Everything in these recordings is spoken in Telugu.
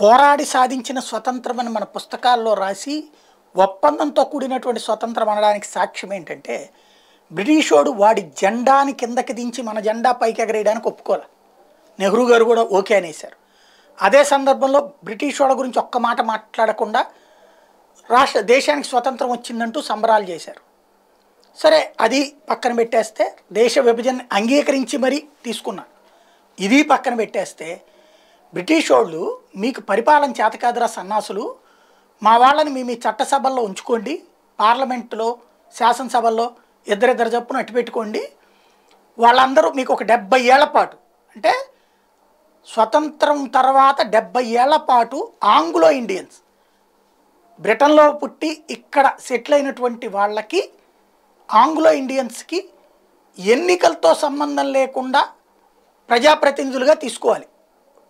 పోరాడి సాధించిన స్వతంత్రమని మన పుస్తకాల్లో రాసి ఒప్పందంతో కూడినటువంటి స్వతంత్రం అనడానికి సాక్ష్యం ఏంటంటే బ్రిటిషోడు వాడి జెండాని కిందకి దించి మన జెండా పైకి ఎగరేయడానికి ఒప్పుకోలే నెహ్రూ గారు కూడా ఓకే అనేశారు అదే సందర్భంలో బ్రిటిష్ వాళ్ళ గురించి ఒక్క మాట మాట్లాడకుండా రాష్ట్ర దేశానికి స్వతంత్రం వచ్చిందంటూ సంబరాలు చేశారు సరే అది పక్కన పెట్టేస్తే దేశ విభజన అంగీకరించి మరీ తీసుకున్నాను ఇది పక్కన పెట్టేస్తే బ్రిటిష్ వాళ్ళు మీకు పరిపాలన చేతకాదురా సన్నాసులు మా వాళ్ళని మీ మీ చట్టసభల్లో ఉంచుకోండి పార్లమెంట్లో శాసనసభల్లో ఇద్దరిద్దరు చొప్పున పెట్టుకోండి వాళ్ళందరూ మీకు ఒక డెబ్బై ఏళ్ల పాటు అంటే స్వతంత్రం తర్వాత డెబ్బై ఏళ్ల పాటు ఆంగ్లో ఇండియన్స్ బ్రిటన్లో పుట్టి ఇక్కడ సెటిల్ అయినటువంటి వాళ్ళకి ఆంగ్లో ఇండియన్స్కి ఎన్నికలతో సంబంధం లేకుండా ప్రజాప్రతినిధులుగా తీసుకోవాలి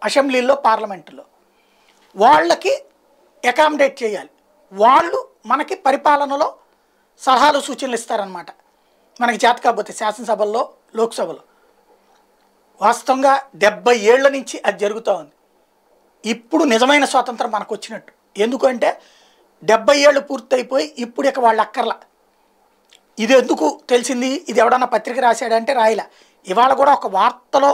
అసెంబ్లీలో పార్లమెంటులో వాళ్ళకి అకామిడేట్ చేయాలి వాళ్ళు మనకి పరిపాలనలో సలహాలు సూచనలు ఇస్తారనమాట మనకి చేత కాకపోతే శాసనసభల్లో లోక్సభలో వాస్తవంగా డెబ్బై ఏళ్ల నుంచి అది జరుగుతూ ఉంది ఇప్పుడు నిజమైన స్వాతంత్రం మనకు వచ్చినట్టు ఎందుకంటే డెబ్బై ఏళ్ళు పూర్తయిపోయి ఇప్పుడు ఇక వాళ్ళు అక్కర్ల ఇది ఎందుకు తెలిసింది ఇది ఎవడన్నా పత్రిక రాశాడంటే రాయిలా ఇవాళ కూడా ఒక వార్తలో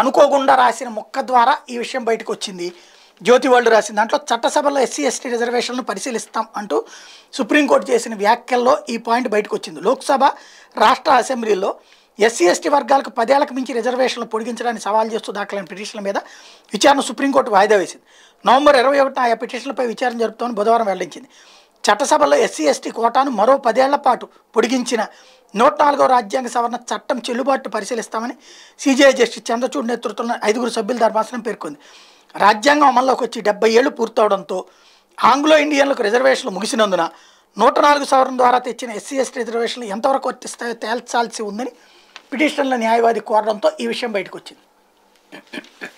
అనుకోకుండా రాసిన మొక్క ద్వారా ఈ విషయం బయటకు వచ్చింది జ్యోతి వరల్డ్ రాసిన దాంట్లో చట్టసభలో ఎస్సీ ఎస్టీ రిజర్వేషన్లను పరిశీలిస్తాం అంటూ సుప్రీంకోర్టు చేసిన వ్యాఖ్యల్లో ఈ పాయింట్ బయటకు వచ్చింది లోక్సభ రాష్ట్ర అసెంబ్లీలో ఎస్సీ ఎస్టీ వర్గాలకు పదేళ్లకు మించి రిజర్వేషన్లు పొడిగించడానికి సవాల్ చేస్తూ దాఖలైన పిటిషన్ల మీద విచారణ సుప్రీంకోర్టు వాయిదా వేసింది నవంబర్ ఇరవై ఒకటిన ఆయా పిటిషన్లపై విచారణ జరుపుతామని బుధవారం వెల్లడించింది చట్టసభలో ఎస్సీ ఎస్టీ కోటాను మరో పదేళ్ల పాటు పొడిగించిన నూట నాలుగో రాజ్యాంగ సవరణ చట్టం చెల్లుబాటు పరిశీలిస్తామని సీజీఐ జస్టిస్ చంద్రచూడ్ నేతృత్వంలో ఐదుగురు సభ్యుల ధర్మాసనం పేర్కొంది రాజ్యాంగం అమల్లోకి వచ్చి డెబ్బై ఏళ్ళు పూర్తవడంతో ఆంగ్లో ఇండియన్లకు రిజర్వేషన్లు ముగిసినందున నూట నాలుగు సవరణ ద్వారా తెచ్చిన ఎస్సీ ఎస్టీ రిజర్వేషన్లు ఎంతవరకు వర్తిస్తాయో తేల్చాల్సి ఉందని పిటిషన్ల న్యాయవాది కోరడంతో ఈ విషయం బయటకు వచ్చింది